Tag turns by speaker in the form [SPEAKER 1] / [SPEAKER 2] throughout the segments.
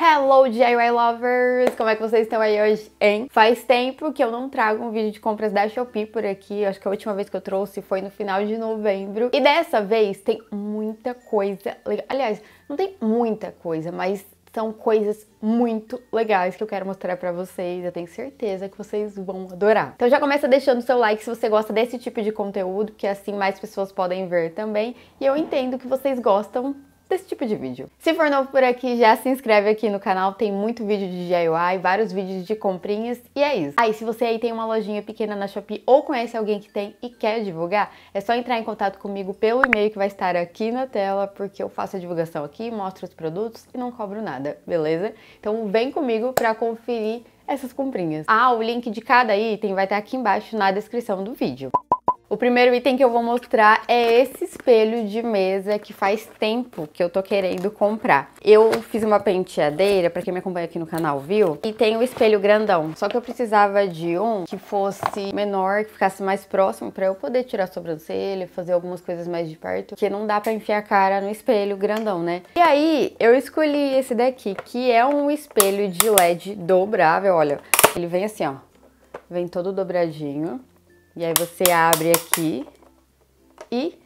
[SPEAKER 1] Hello DIY Lovers! Como é que vocês estão aí hoje, hein? Faz tempo que eu não trago um vídeo de compras da Shopee por aqui, acho que a última vez que eu trouxe foi no final de novembro. E dessa vez tem muita coisa legal. Aliás, não tem muita coisa, mas são coisas muito legais que eu quero mostrar pra vocês. Eu tenho certeza que vocês vão adorar. Então já começa deixando seu like se você gosta desse tipo de conteúdo, porque assim mais pessoas podem ver também. E eu entendo que vocês gostam desse tipo de vídeo. Se for novo por aqui, já se inscreve aqui no canal, tem muito vídeo de DIY, vários vídeos de comprinhas e é isso. Aí, ah, se você aí tem uma lojinha pequena na Shopee ou conhece alguém que tem e quer divulgar, é só entrar em contato comigo pelo e-mail que vai estar aqui na tela, porque eu faço a divulgação aqui, mostro os produtos e não cobro nada, beleza? Então vem comigo para conferir essas comprinhas. Ah, o link de cada item vai estar aqui embaixo na descrição do vídeo. O primeiro item que eu vou mostrar é esse espelho de mesa que faz tempo que eu tô querendo comprar. Eu fiz uma penteadeira, pra quem me acompanha aqui no canal viu, e tem o um espelho grandão. Só que eu precisava de um que fosse menor, que ficasse mais próximo pra eu poder tirar a sobrancelha, fazer algumas coisas mais de perto, porque não dá pra enfiar a cara no espelho grandão, né? E aí, eu escolhi esse daqui, que é um espelho de LED dobrável, olha. Ele vem assim, ó. Vem todo dobradinho. E aí você abre aqui e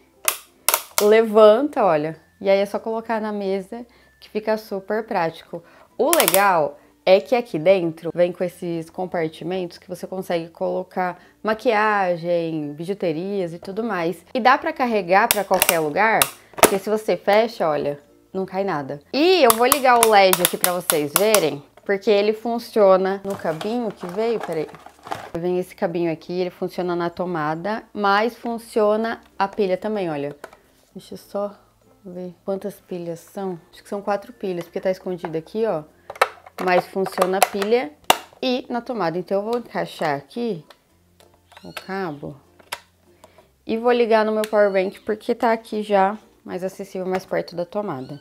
[SPEAKER 1] levanta, olha. E aí é só colocar na mesa que fica super prático. O legal é que aqui dentro vem com esses compartimentos que você consegue colocar maquiagem, bijuterias e tudo mais. E dá para carregar para qualquer lugar, porque se você fecha, olha, não cai nada. E eu vou ligar o LED aqui para vocês verem, porque ele funciona no cabinho que veio, peraí. Vem esse cabinho aqui, ele funciona na tomada, mas funciona a pilha também, olha. Deixa eu só ver quantas pilhas são. Acho que são quatro pilhas, porque tá escondido aqui, ó. Mas funciona a pilha e na tomada. Então eu vou encaixar aqui o cabo e vou ligar no meu power bank porque tá aqui já mais acessível, mais perto da tomada.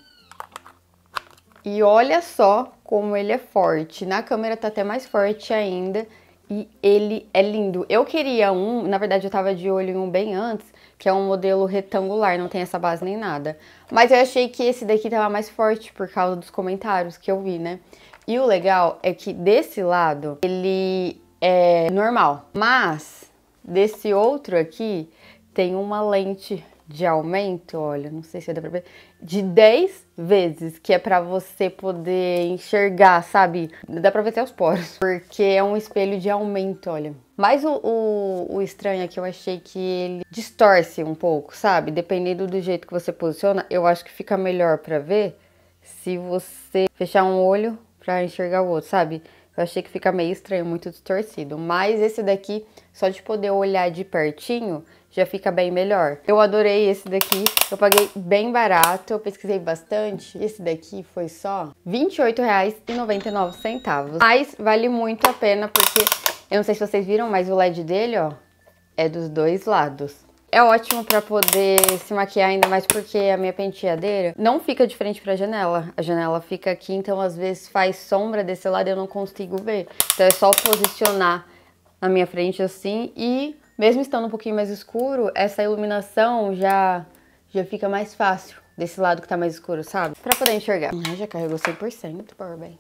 [SPEAKER 1] E olha só como ele é forte. Na câmera tá até mais forte ainda e ele é lindo. Eu queria um, na verdade eu tava de olho em um bem antes, que é um modelo retangular, não tem essa base nem nada. Mas eu achei que esse daqui tava mais forte por causa dos comentários que eu vi, né? E o legal é que desse lado ele é normal, mas desse outro aqui tem uma lente de aumento, olha, não sei se dá pra ver, de 10 vezes, que é para você poder enxergar, sabe? Dá pra ver até os poros, porque é um espelho de aumento, olha. Mas o, o, o, estranho é que eu achei que ele distorce um pouco, sabe? Dependendo do jeito que você posiciona, eu acho que fica melhor para ver se você fechar um olho para enxergar o outro, sabe? Eu achei que fica meio estranho, muito distorcido. Mas esse daqui, só de poder olhar de pertinho, já fica bem melhor. Eu adorei esse daqui, eu paguei bem barato, eu pesquisei bastante. Esse daqui foi só R$28,99. Mas vale muito a pena porque, eu não sei se vocês viram, mas o LED dele, ó, é dos dois lados. É ótimo para poder se maquiar ainda mais porque a minha penteadeira não fica de frente para a janela. A janela fica aqui, então às vezes faz sombra desse lado e eu não consigo ver. Então é só posicionar na minha frente assim e mesmo estando um pouquinho mais escuro, essa iluminação já já fica mais fácil desse lado que tá mais escuro, sabe? Pra poder enxergar. Ah, já carregou 100% o powerbank.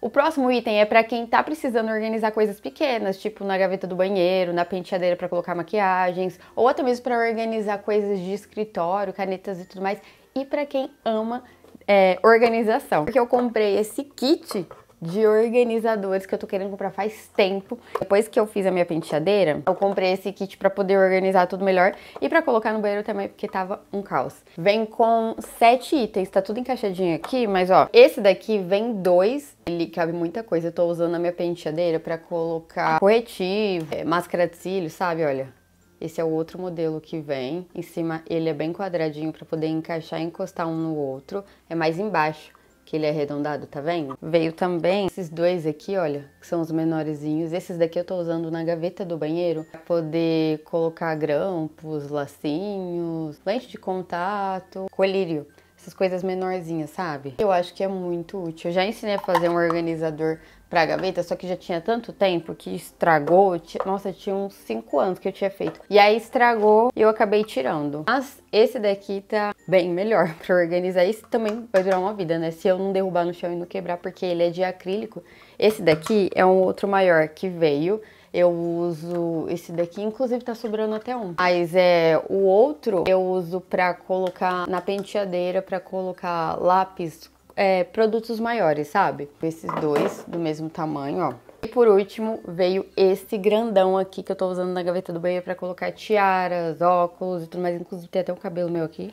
[SPEAKER 1] O próximo item é para quem tá precisando organizar coisas pequenas, tipo na gaveta do banheiro, na penteadeira para colocar maquiagens, ou até mesmo para organizar coisas de escritório, canetas e tudo mais. E para quem ama é, organização, porque eu comprei esse kit de organizadores que eu tô querendo comprar faz tempo. Depois que eu fiz a minha penteadeira, eu comprei esse kit pra poder organizar tudo melhor e pra colocar no banheiro também, porque tava um caos. Vem com sete itens, tá tudo encaixadinho aqui, mas ó, esse daqui vem dois, ele cabe muita coisa. Eu tô usando a minha penteadeira pra colocar corretivo, é, máscara de cílios sabe, olha. Esse é o outro modelo que vem. Em cima ele é bem quadradinho para poder encaixar e encostar um no outro. É mais embaixo que ele é arredondado, tá vendo? Veio também esses dois aqui, olha, que são os menorzinhos. Esses daqui eu tô usando na gaveta do banheiro pra poder colocar grampos, lacinhos, lente de contato, colírio. Essas coisas menorzinhas, sabe? Eu acho que é muito útil. Eu já ensinei a fazer um organizador pra gaveta, só que já tinha tanto tempo que estragou. nossa, tinha uns 5 anos que eu tinha feito. E aí estragou e eu acabei tirando. Mas esse daqui tá bem melhor pra organizar. Esse também vai durar uma vida, né? Se eu não derrubar no chão e não quebrar, porque ele é de acrílico. Esse daqui é um outro maior que veio. Eu uso esse daqui, inclusive tá sobrando até um. Mas é o outro eu uso pra colocar na penteadeira, pra colocar lápis, é, produtos maiores, sabe? Esses dois do mesmo tamanho, ó. E por último, veio esse grandão aqui que eu tô usando na gaveta do banheiro pra colocar tiaras, óculos e tudo mais. Inclusive tem até um cabelo meu aqui.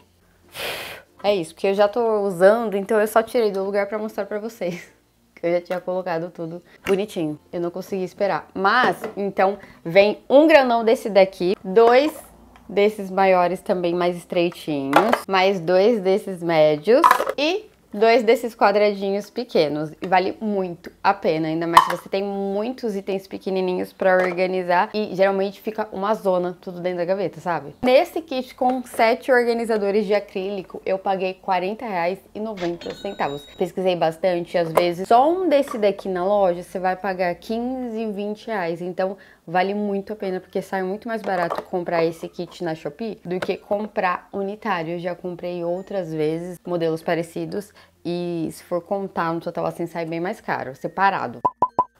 [SPEAKER 1] É isso, porque eu já tô usando, então eu só tirei do lugar pra mostrar pra vocês. Que eu já tinha colocado tudo bonitinho. Eu não consegui esperar. Mas, então, vem um grandão desse daqui, dois desses maiores também mais estreitinhos, mais dois desses médios e dois desses quadradinhos pequenos e vale muito a pena, ainda mais se você tem muitos itens pequenininhos para organizar e geralmente fica uma zona tudo dentro da gaveta, sabe? Nesse kit com sete organizadores de acrílico eu paguei R$ 40,90. Pesquisei bastante, às vezes só um desse daqui na loja você vai pagar R$ 15,20. reais, então Vale muito a pena porque sai muito mais barato comprar esse kit na Shopee do que comprar unitário. Eu já comprei outras vezes modelos parecidos e se for contar no total assim sai bem mais caro, separado.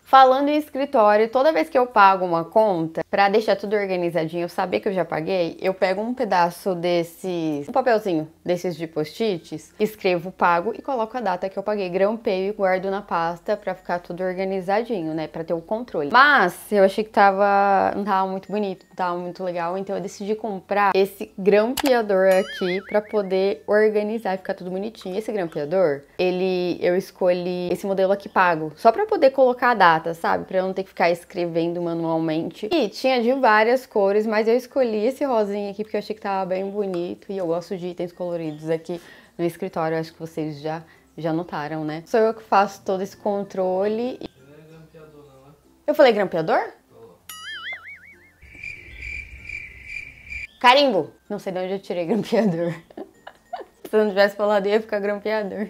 [SPEAKER 1] Falando em escritório, toda vez que eu pago uma conta, para deixar tudo organizadinho, eu saber que eu já paguei, eu pego um pedaço desses, um papelzinho desses de post-its, escrevo pago e coloco a data que eu paguei, grampeio e guardo na pasta para ficar tudo organizadinho, né, para ter o controle. Mas eu achei que tava não tava muito bonito, não tava muito legal, então eu decidi comprar esse grampeador aqui para poder organizar e ficar tudo bonitinho. Esse grampeador, ele eu escolhi esse modelo aqui pago, só para poder colocar a data data, sabe? Pra eu não ter que ficar escrevendo manualmente. E tinha de várias cores, mas eu escolhi esse rosinha aqui porque eu achei que tava bem bonito e eu gosto de itens coloridos aqui no escritório, acho que vocês já, já notaram, né? Sou eu que faço todo esse controle. E... É né? Eu falei grampeador? Carimbo! Não sei de onde eu tirei grampeador. Se eu não tivesse falado, eu ia ficar grampeador.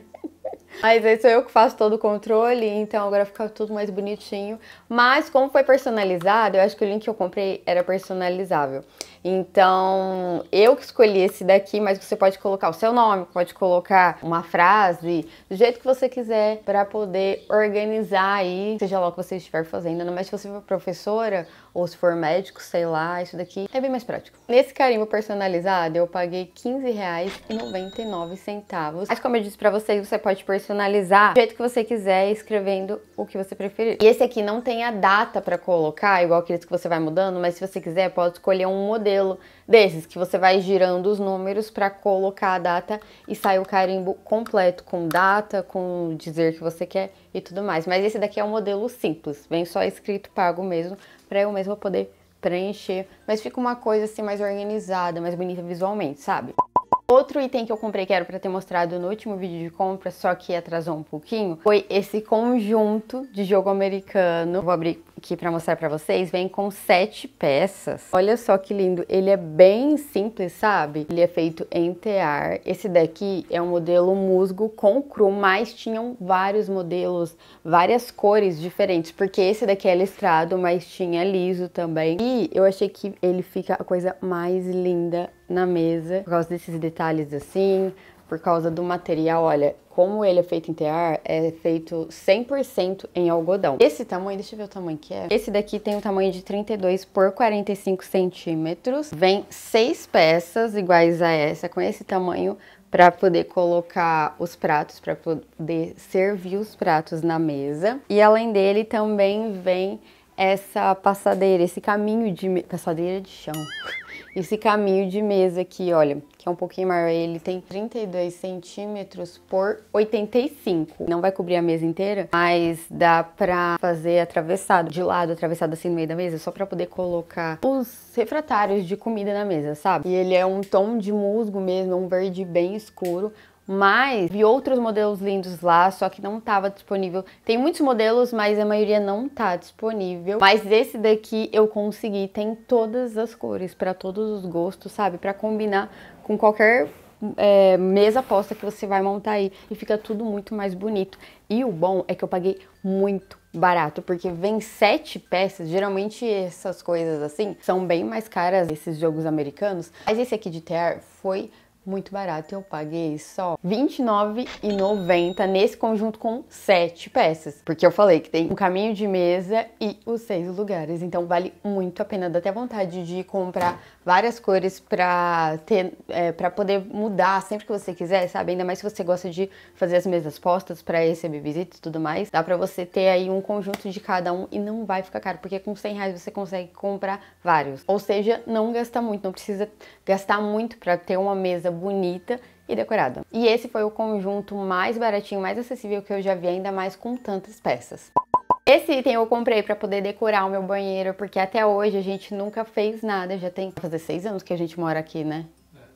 [SPEAKER 1] Mas aí sou eu que faço todo o controle, então agora fica tudo mais bonitinho. Mas como foi personalizado, eu acho que o link que eu comprei era personalizável. Então, eu que escolhi esse daqui, mas você pode colocar o seu nome, pode colocar uma frase, do jeito que você quiser, para poder organizar aí, seja lá o que você estiver fazendo. não mais se você for professora ou se for médico, sei lá, isso daqui é bem mais prático. Nesse carimbo personalizado, eu paguei R$15,99. Mas como eu disse para vocês, você pode personalizar do jeito que você quiser, escrevendo o que você preferir. E esse aqui não tem a data para colocar, igual aqueles que você vai mudando, mas se você quiser, pode escolher um modelo desses, que você vai girando os números para colocar a data e sai o carimbo completo, com data, com dizer que você quer e tudo mais. Mas esse daqui é um modelo simples, vem só escrito pago mesmo, para eu mesmo poder preencher. Mas fica uma coisa assim mais organizada, mais bonita visualmente, sabe? Outro item que eu comprei que era para ter mostrado no último vídeo de compra, só que atrasou um pouquinho, foi esse conjunto de jogo americano. Vou abrir aqui para mostrar para vocês vem com sete peças. Olha só que lindo, ele é bem simples, sabe? Ele é feito em tear. Esse daqui é um modelo musgo com cru, mas tinham vários modelos, várias cores diferentes, porque esse daqui é listrado, mas tinha liso também. E eu achei que ele fica a coisa mais linda na mesa, por causa desses detalhes assim, por causa do material, olha, como ele é feito em tear, é feito 100% em algodão. Esse tamanho, deixa eu ver o tamanho que é. Esse daqui tem um tamanho de 32 por 45 centímetros. Vem seis peças iguais a essa, com esse tamanho, para poder colocar os pratos, para poder servir os pratos na mesa. E além dele, também vem essa passadeira, esse caminho de... passadeira de chão. Esse caminho de mesa aqui, olha, que é um pouquinho maior, ele tem 32 centímetros por 85. Não vai cobrir a mesa inteira, mas dá pra fazer atravessado, de lado, atravessado assim no meio da mesa, só pra poder colocar os refratários de comida na mesa, sabe? E ele é um tom de musgo mesmo, um verde bem escuro, mas vi outros modelos lindos lá, só que não estava disponível. Tem muitos modelos, mas a maioria não tá disponível. Mas esse daqui eu consegui, tem todas as cores, para todos os gostos, sabe? Para combinar com qualquer é, mesa posta que você vai montar aí e fica tudo muito mais bonito. E o bom é que eu paguei muito barato, porque vem sete peças. Geralmente essas coisas assim são bem mais caras, esses jogos americanos. Mas esse aqui de TR foi muito barato. Eu paguei só R$29,90 nesse conjunto com sete peças. Porque eu falei que tem um caminho de mesa e os seis lugares. Então vale muito a pena. Dá até vontade de comprar várias cores pra, ter, é, pra poder mudar sempre que você quiser, sabe? Ainda mais se você gosta de fazer as mesas postas pra receber visitas e tudo mais. Dá pra você ter aí um conjunto de cada um e não vai ficar caro. Porque com 100 reais você consegue comprar vários. Ou seja, não gasta muito. Não precisa gastar muito pra ter uma mesa bonita e decorada. E esse foi o conjunto mais baratinho, mais acessível que eu já vi, ainda mais com tantas peças. Esse item eu comprei para poder decorar o meu banheiro, porque até hoje a gente nunca fez nada, já tem fazer seis anos que a gente mora aqui, né?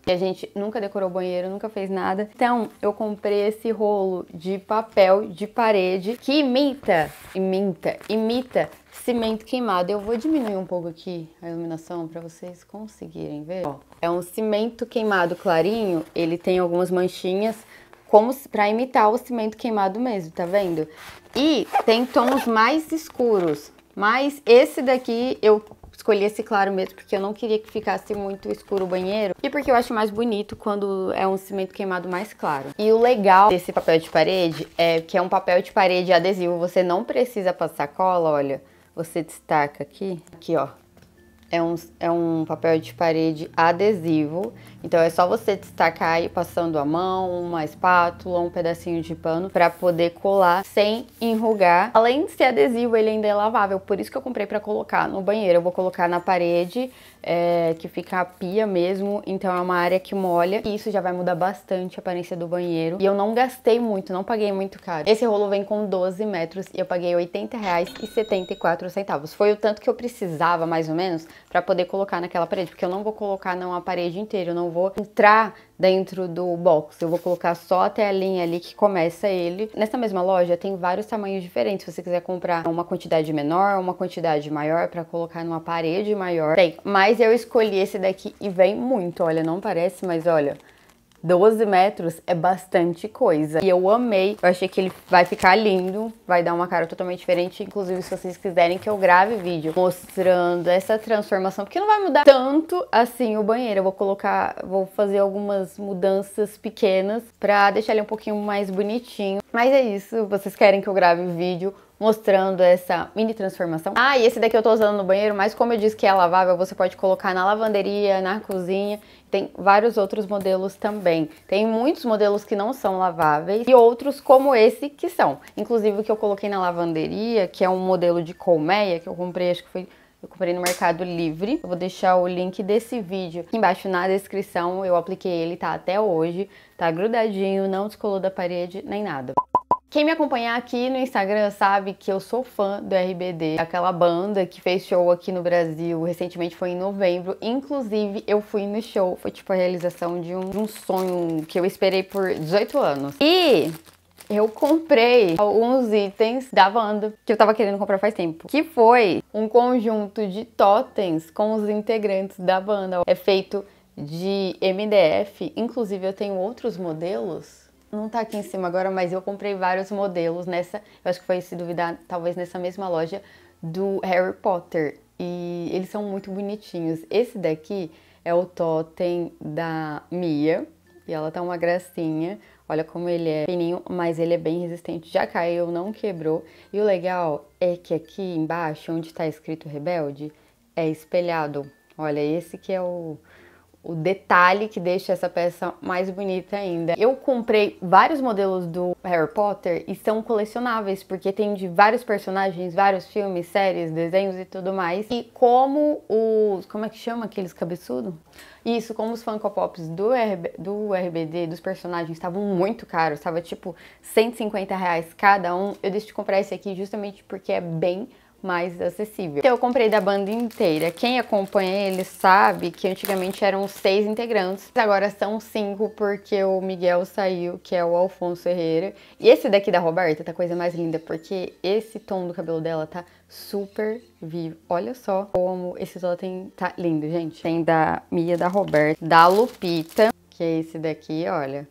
[SPEAKER 1] E a gente nunca decorou o banheiro, nunca fez nada. Então, eu comprei esse rolo de papel de parede que imita, imita, imita Cimento queimado. Eu vou diminuir um pouco aqui a iluminação para vocês conseguirem ver. Ó, é um cimento queimado clarinho, ele tem algumas manchinhas como para imitar o cimento queimado mesmo, tá vendo? E tem tons mais escuros, mas esse daqui eu escolhi esse claro mesmo porque eu não queria que ficasse muito escuro o banheiro e porque eu acho mais bonito quando é um cimento queimado mais claro. E o legal desse papel de parede é que é um papel de parede adesivo, você não precisa passar cola, olha você destaca aqui, aqui ó, é um, é um papel de parede adesivo, então é só você destacar aí passando a mão, uma espátula, um pedacinho de pano para poder colar sem enrugar. Além de ser adesivo, ele ainda é lavável, por isso que eu comprei para colocar no banheiro. Eu vou colocar na parede, é, que fica a pia mesmo, então é uma área que molha e isso já vai mudar bastante a aparência do banheiro. E eu não gastei muito, não paguei muito caro. Esse rolo vem com 12 metros e eu paguei R$ 80,74. Foi o tanto que eu precisava, mais ou menos, para poder colocar naquela parede, porque eu não vou colocar não a parede inteira, eu não vou entrar dentro do box, eu vou colocar só até a linha ali que começa ele. Nessa mesma loja tem vários tamanhos diferentes, se você quiser comprar uma quantidade menor, uma quantidade maior para colocar numa parede maior, tem. Mas eu escolhi esse daqui e vem muito, olha, não parece, mas olha, 12 metros é bastante coisa. E eu amei. Eu achei que ele vai ficar lindo, vai dar uma cara totalmente diferente. Inclusive, se vocês quiserem que eu grave vídeo mostrando essa transformação, porque não vai mudar tanto assim o banheiro. Eu vou colocar, vou fazer algumas mudanças pequenas pra deixar ele um pouquinho mais bonitinho. Mas é isso, vocês querem que eu grave um vídeo mostrando essa mini transformação. Ah, e esse daqui eu tô usando no banheiro, mas como eu disse que é lavável, você pode colocar na lavanderia, na cozinha, tem vários outros modelos também. Tem muitos modelos que não são laváveis e outros como esse que são. Inclusive o que eu coloquei na lavanderia, que é um modelo de colmeia, que eu comprei acho que foi eu comprei no Mercado Livre. Eu vou deixar o link desse vídeo aqui embaixo na descrição. Eu apliquei ele, tá até hoje. Tá grudadinho, não descolou da parede nem nada. Quem me acompanhar aqui no Instagram sabe que eu sou fã do RBD, aquela banda que fez show aqui no Brasil recentemente foi em novembro. Inclusive, eu fui no show, foi tipo a realização de um, de um sonho que eu esperei por 18 anos. E eu comprei alguns itens da Wanda que eu tava querendo comprar faz tempo. Que foi um conjunto de totens com os integrantes da Wanda. É feito de MDF. Inclusive, eu tenho outros modelos não tá aqui em cima agora, mas eu comprei vários modelos nessa. Eu acho que foi se duvidar, talvez nessa mesma loja do Harry Potter. E eles são muito bonitinhos. Esse daqui é o totem da Mia. E ela tá uma gracinha. Olha como ele é fininho, mas ele é bem resistente. Já caiu, não quebrou. E o legal é que aqui embaixo, onde está escrito Rebelde, é espelhado. Olha, esse que é o o detalhe que deixa essa peça mais bonita ainda. Eu comprei vários modelos do Harry Potter e são colecionáveis, porque tem de vários personagens, vários filmes, séries, desenhos e tudo mais. E como os... como é que chama aqueles cabeçudo? Isso, como os Funko Pops do, RB, do RBD, dos personagens, estavam muito caros, estava tipo 150 reais cada um, eu decidi comprar esse aqui justamente porque é bem mais acessível. Eu comprei da banda inteira. Quem acompanha ele sabe que antigamente eram seis integrantes, agora são cinco porque o Miguel saiu, que é o Alfonso Herrera. E esse daqui da Roberta tá coisa mais linda, porque esse tom do cabelo dela tá super vivo. Olha só como esse totem tá lindo, gente. Tem da Mia, da Roberta, da Lupita, que é esse daqui, olha.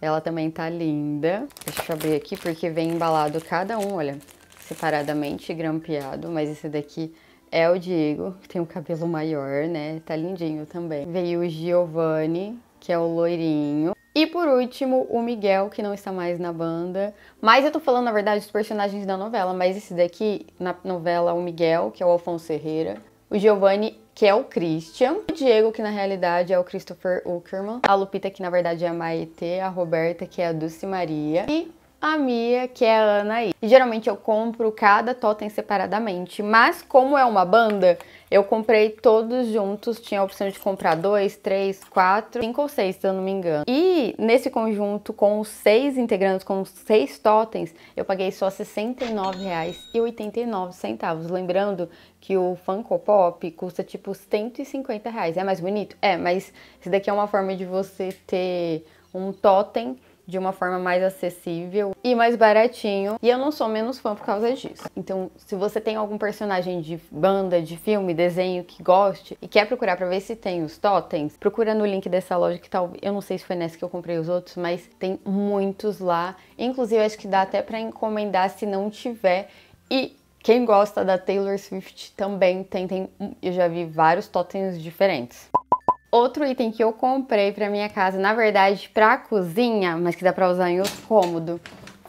[SPEAKER 1] Ela também tá linda. Deixa eu abrir aqui porque vem embalado cada um, olha separadamente grampeado, mas esse daqui é o Diego, que tem o um cabelo maior, né? Tá lindinho também. Veio o Giovanni, que é o loirinho. E por último, o Miguel, que não está mais na banda. Mas eu tô falando, na verdade, dos personagens da novela. Mas esse daqui, na novela, o Miguel, que é o Alfonso Ferreira. O Giovanni, que é o Christian. O Diego, que na realidade é o Christopher Uckerman. A Lupita, que na verdade é a Maite. A Roberta, que é a Dulce Maria. E a Mia, que é a Anaí. E geralmente eu compro cada totem separadamente, mas como é uma banda, eu comprei todos juntos, tinha a opção de comprar dois, três, quatro, cinco ou seis, se eu não me engano. E nesse conjunto, com os seis integrantes, com os seis totens, eu paguei só R$ 69,89. Lembrando que o Funko Pop custa tipo 150 reais. É mais bonito? É, mas isso daqui é uma forma de você ter um totem de uma forma mais acessível e mais baratinho. E eu não sou menos fã por causa disso. Então, se você tem algum personagem de banda, de filme, desenho que goste e quer procurar para ver se tem os totens, procura no link dessa loja que tal, tá eu não sei se foi nessa que eu comprei os outros, mas tem muitos lá. Inclusive, acho que dá até para encomendar se não tiver. E quem gosta da Taylor Swift também tem, tem eu já vi vários totens diferentes. Outro item que eu comprei para minha casa, na verdade, para cozinha, mas que dá para usar em outro cômodo,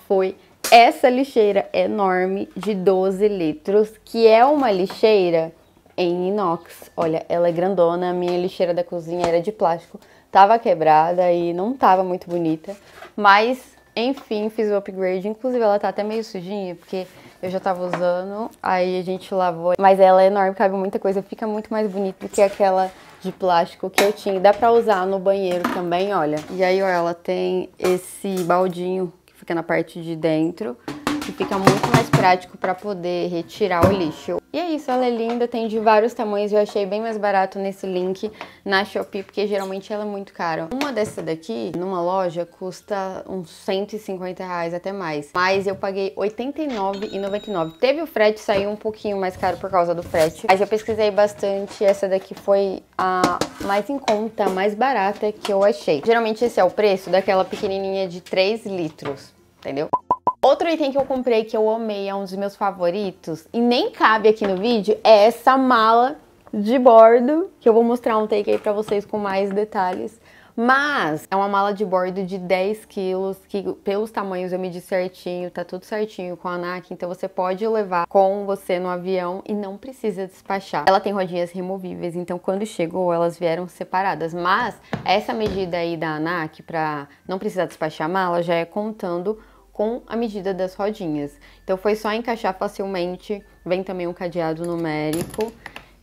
[SPEAKER 1] foi essa lixeira enorme de 12 litros, que é uma lixeira em inox. Olha, ela é grandona, a minha lixeira da cozinha era de plástico, tava quebrada e não tava muito bonita, mas enfim, fiz o upgrade, inclusive ela tá até meio sujinha, porque eu já tava usando, aí a gente lavou, mas ela é enorme, cabe muita coisa, fica muito mais bonita do que aquela de plástico que eu tinha. Dá pra usar no banheiro também, olha. E aí, ó, ela tem esse baldinho que fica na parte de dentro que fica muito mais prático para poder retirar o lixo. E é isso, ela é linda, tem de vários tamanhos, eu achei bem mais barato nesse link na Shopee, porque geralmente ela é muito cara. Uma dessa daqui, numa loja, custa uns 150 reais até mais, mas eu paguei 89,99 Teve o frete, saiu um pouquinho mais caro por causa do frete, mas eu pesquisei bastante, essa daqui foi a mais em conta, mais barata que eu achei. Geralmente esse é o preço daquela pequenininha de 3 litros, entendeu? Outro item que eu comprei que eu amei, é um dos meus favoritos, e nem cabe aqui no vídeo, é essa mala de bordo, que eu vou mostrar um take aí pra vocês com mais detalhes. Mas é uma mala de bordo de 10 quilos, que pelos tamanhos eu medi certinho, tá tudo certinho com a ANAC, então você pode levar com você no avião e não precisa despachar. Ela tem rodinhas removíveis, então quando chegou elas vieram separadas, mas essa medida aí da ANAC pra não precisar despachar a mala já é contando com a medida das rodinhas. Então foi só encaixar facilmente, vem também um cadeado numérico.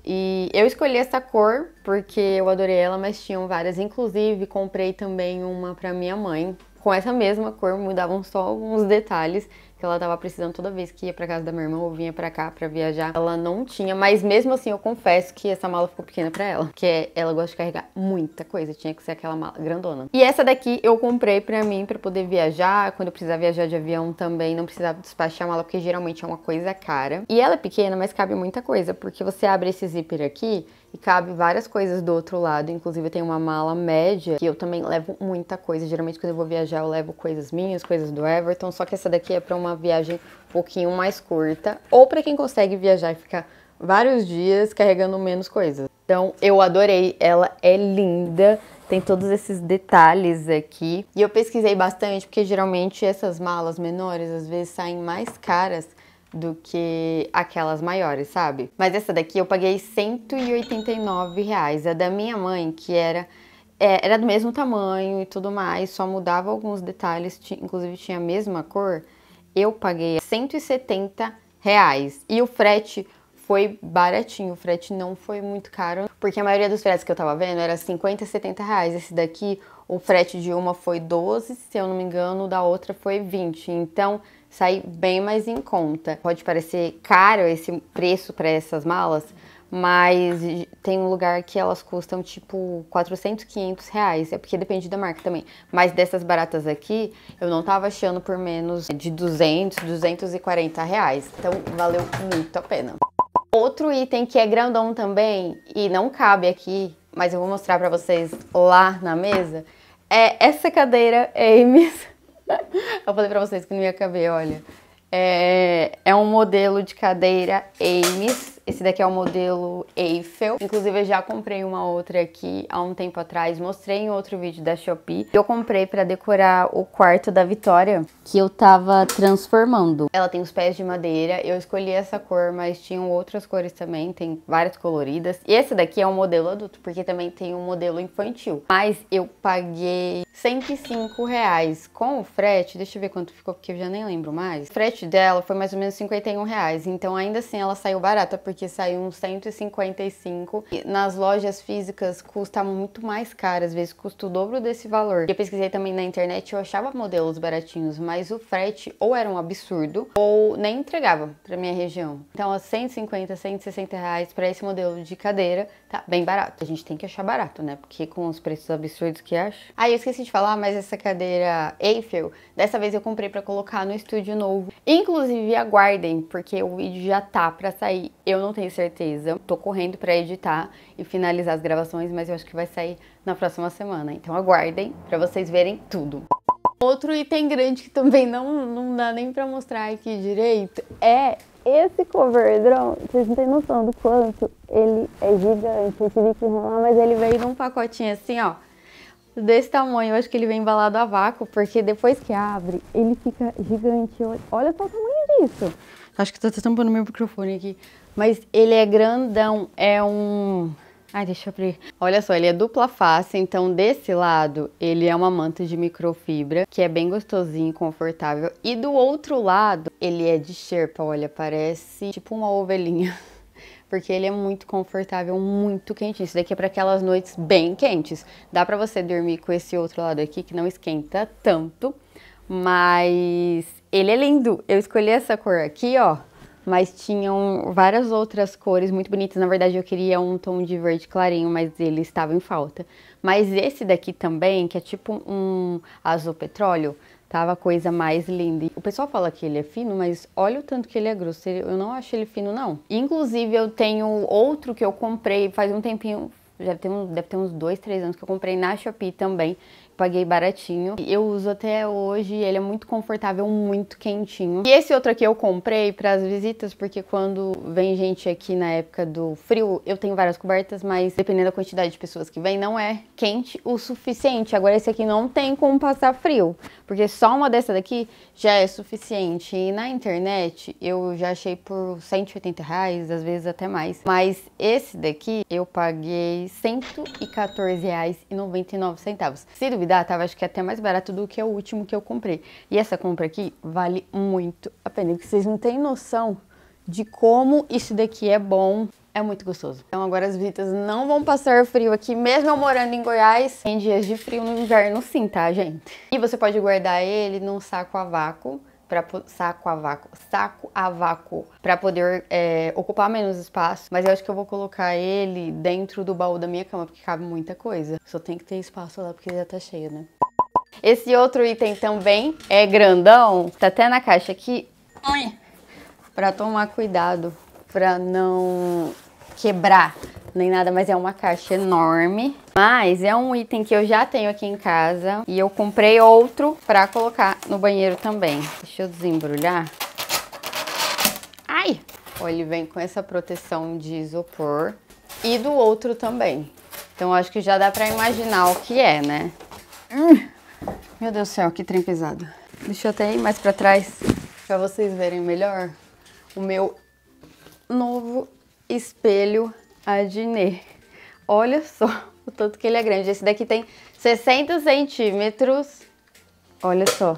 [SPEAKER 1] E eu escolhi essa cor porque eu adorei ela, mas tinham várias, inclusive comprei também uma para minha mãe com essa mesma cor, mudavam só alguns detalhes que ela tava precisando toda vez que ia para casa da minha irmã ou vinha para cá para viajar. Ela não tinha, mas mesmo assim eu confesso que essa mala ficou pequena para ela, que ela gosta de carregar muita coisa, tinha que ser aquela mala grandona. E essa daqui eu comprei para mim para poder viajar, quando eu precisar viajar de avião também, não precisava despachar a mala porque geralmente é uma coisa cara. E ela é pequena, mas cabe muita coisa, porque você abre esse zíper aqui e cabe várias coisas do outro lado. Inclusive, tem uma mala média que eu também levo muita coisa. Geralmente, quando eu vou viajar, eu levo coisas minhas, coisas do Everton. Só que essa daqui é para uma uma viagem um pouquinho mais curta, ou para quem consegue viajar e ficar vários dias carregando menos coisas. Então, eu adorei, ela é linda, tem todos esses detalhes aqui. E eu pesquisei bastante, porque geralmente essas malas menores às vezes saem mais caras do que aquelas maiores, sabe? Mas essa daqui eu paguei 189 reais. A é da minha mãe, que era é, era do mesmo tamanho e tudo mais, só mudava alguns detalhes, inclusive tinha a mesma cor, eu paguei 170 reais e o frete foi baratinho, o frete não foi muito caro, porque a maioria dos fretes que eu tava vendo era 50, 70 reais. Esse daqui, o frete de uma foi 12, se eu não me engano, da outra foi 20. Então, saí bem mais em conta. Pode parecer caro esse preço para essas malas, mas tem um lugar que elas custam tipo 400, 500 reais. É porque depende da marca também. Mas dessas baratas aqui, eu não tava achando por menos de 200, 240 reais. Então valeu muito a pena. Outro item que é grandão também e não cabe aqui, mas eu vou mostrar pra vocês lá na mesa, é essa cadeira Ames. eu falei pra vocês que não ia caber, olha. É, é um modelo de cadeira Ames esse daqui é o modelo Eiffel. Inclusive, eu já comprei uma outra aqui há um tempo atrás. Mostrei em outro vídeo da Shopee. Eu comprei pra decorar o quarto da Vitória, que eu tava transformando. Ela tem os pés de madeira. Eu escolhi essa cor, mas tinham outras cores também. Tem várias coloridas. E esse daqui é um modelo adulto, porque também tem um modelo infantil. Mas eu paguei 105 reais com o frete, deixa eu ver quanto ficou porque eu já nem lembro mais. O frete dela foi mais ou menos 51 reais, então ainda assim ela saiu barata porque saiu uns 155. E nas lojas físicas custa muito mais caro, às vezes custa o dobro desse valor. Eu pesquisei também na internet, eu achava modelos baratinhos, mas o frete ou era um absurdo ou nem entregava para minha região. Então, a 150, 160 reais para esse modelo de cadeira tá bem barato. A gente tem que achar barato, né? Porque com os preços absurdos que acha. Ah, eu esqueci de falar, mas essa cadeira Eiffel, dessa vez eu comprei para colocar no estúdio novo. Inclusive, aguardem, porque o vídeo já tá para sair. Eu não tenho certeza. Tô correndo para editar e finalizar as gravações, mas eu acho que vai sair na próxima semana. Então aguardem para vocês verem tudo. Outro item grande que também não, não dá nem para mostrar aqui direito é esse cover drone, vocês não têm noção do quanto ele é gigante. Eu tive que enrolar, mas ele veio num pacotinho assim, ó. Desse tamanho, eu acho que ele vem embalado a vácuo, porque depois que abre, ele fica gigante. Olha só o tamanho disso. Acho que tá tampando meu microfone aqui. Mas ele é grandão, é um Ai, deixa eu abrir. Olha só, ele é dupla face, então desse lado ele é uma manta de microfibra, que é bem gostosinho, confortável. E do outro lado ele é de xerpa, olha, parece tipo uma ovelhinha. Porque ele é muito confortável, muito quentinho. Isso daqui é para aquelas noites bem quentes. Dá para você dormir com esse outro lado aqui que não esquenta tanto, mas ele é lindo. Eu escolhi essa cor aqui, ó, mas tinham várias outras cores muito bonitas. Na verdade, eu queria um tom de verde clarinho, mas ele estava em falta. Mas esse daqui também, que é tipo um azul petróleo, tava a coisa mais linda. O pessoal fala que ele é fino, mas olha o tanto que ele é grosso. Eu não acho ele fino, não. Inclusive, eu tenho outro que eu comprei faz um tempinho, já tem um, deve ter uns dois, três anos que eu comprei na Shopee também, paguei baratinho. Eu uso até hoje, ele é muito confortável, muito quentinho. E esse outro aqui eu comprei para as visitas, porque quando vem gente aqui na época do frio, eu tenho várias cobertas, mas dependendo da quantidade de pessoas que vem, não é quente o suficiente. Agora esse aqui não tem como passar frio, porque só uma dessa daqui já é suficiente. E na internet eu já achei por 180 reais, às vezes até mais. Mas esse daqui eu paguei R$ 114,99. Se duvidar, tava acho que até mais barato do que o último que eu comprei. E essa compra aqui vale muito a pena, porque vocês não têm noção de como isso daqui é bom. É muito gostoso. Então agora as visitas não vão passar frio aqui, mesmo eu morando em Goiás. Tem dias de frio no inverno sim, tá, gente? E você pode guardar ele num saco a vácuo para saco a vácuo, saco a vácuo, para poder é, ocupar menos espaço. Mas eu acho que eu vou colocar ele dentro do baú da minha cama porque cabe muita coisa. Só tem que ter espaço lá porque já tá cheio, né? Esse outro item também é grandão, tá até na caixa aqui, para tomar cuidado, para não quebrar nem nada, mas é uma caixa enorme. Mas é um item que eu já tenho aqui em casa e eu comprei outro pra colocar no banheiro também. Deixa eu desembrulhar. Ai! Olha, ele vem com essa proteção de isopor e do outro também. Então acho que já dá pra imaginar o que é, né? Hum. Meu Deus do céu, que trem pesado. Deixa eu até ir mais pra trás pra vocês verem melhor o meu novo espelho Adnet. Olha só o tanto que ele é grande. Esse daqui tem 60 centímetros. Olha só.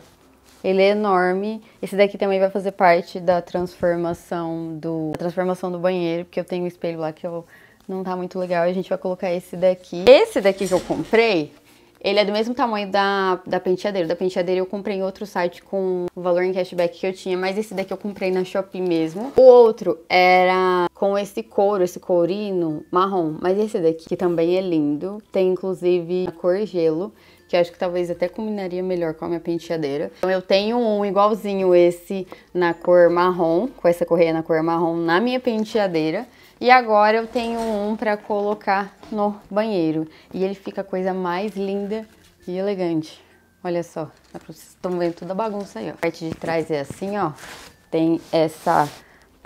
[SPEAKER 1] Ele é enorme. Esse daqui também vai fazer parte da transformação do transformação do banheiro, porque eu tenho um espelho lá que eu, não tá muito legal. A gente vai colocar esse daqui. Esse daqui que eu comprei ele é do mesmo tamanho da, da penteadeira. Da penteadeira eu comprei em outro site com o valor em cashback que eu tinha, mas esse daqui eu comprei na Shopee mesmo. O outro era com esse couro, esse courino marrom, mas esse daqui, que também é lindo, tem inclusive a cor gelo, que acho que talvez até combinaria melhor com a minha penteadeira. Então eu tenho um igualzinho esse na cor marrom, com essa correia na cor marrom na minha penteadeira. E agora eu tenho um para colocar no banheiro. E ele fica a coisa mais linda e elegante. Olha só, vocês estão vendo toda a bagunça aí, ó. A parte de trás é assim, ó. Tem essa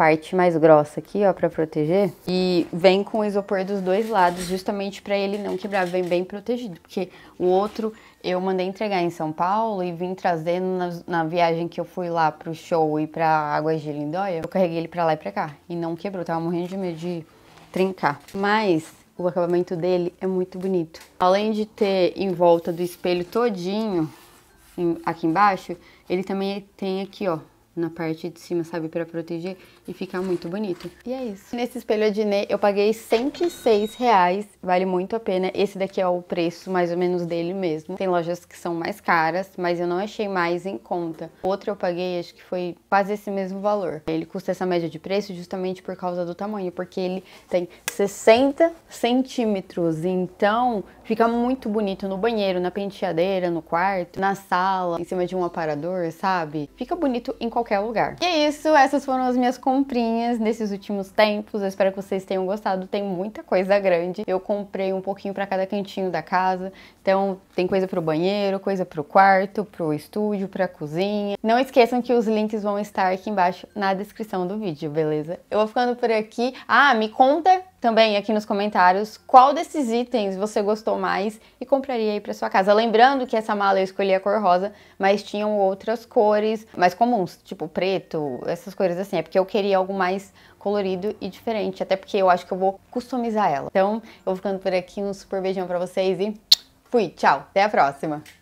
[SPEAKER 1] parte mais grossa aqui, ó, para proteger. E vem com o isopor dos dois lados, justamente para ele não quebrar, vem bem protegido, porque o outro eu mandei entregar em São Paulo e vim trazendo na, na viagem que eu fui lá pro show e pra Águas de Lindóia. Eu carreguei ele para lá e para cá e não quebrou, tava morrendo de medo de trincar. Mas o acabamento dele é muito bonito. Além de ter em volta do espelho todinho, aqui embaixo, ele também tem aqui, ó, na parte de cima, sabe, para proteger e ficar muito bonito. E é isso. Nesse espelho Adnet eu paguei 106 reais, vale muito a pena. Esse daqui é o preço mais ou menos dele mesmo. Tem lojas que são mais caras, mas eu não achei mais em conta. Outro eu paguei, acho que foi quase esse mesmo valor. Ele custa essa média de preço justamente por causa do tamanho, porque ele tem 60 centímetros, então fica muito bonito no banheiro, na penteadeira, no quarto, na sala, em cima de um aparador, sabe? Fica bonito em qualquer qualquer lugar. E é isso, essas foram as minhas comprinhas nesses últimos tempos. Eu espero que vocês tenham gostado. Tem muita coisa grande. Eu comprei um pouquinho para cada cantinho da casa. Então, tem coisa pro banheiro, coisa pro quarto, pro estúdio, pra cozinha. Não esqueçam que os links vão estar aqui embaixo na descrição do vídeo, beleza? Eu vou ficando por aqui. Ah, me conta também aqui nos comentários qual desses itens você gostou mais e compraria aí para sua casa. Lembrando que essa mala eu escolhi a cor rosa, mas tinham outras cores mais comuns, tipo preto, essas cores assim. É porque eu queria algo mais colorido e diferente, até porque eu acho que eu vou customizar ela. Então, eu vou ficando por aqui, um super beijão para vocês e fui, tchau, até a próxima.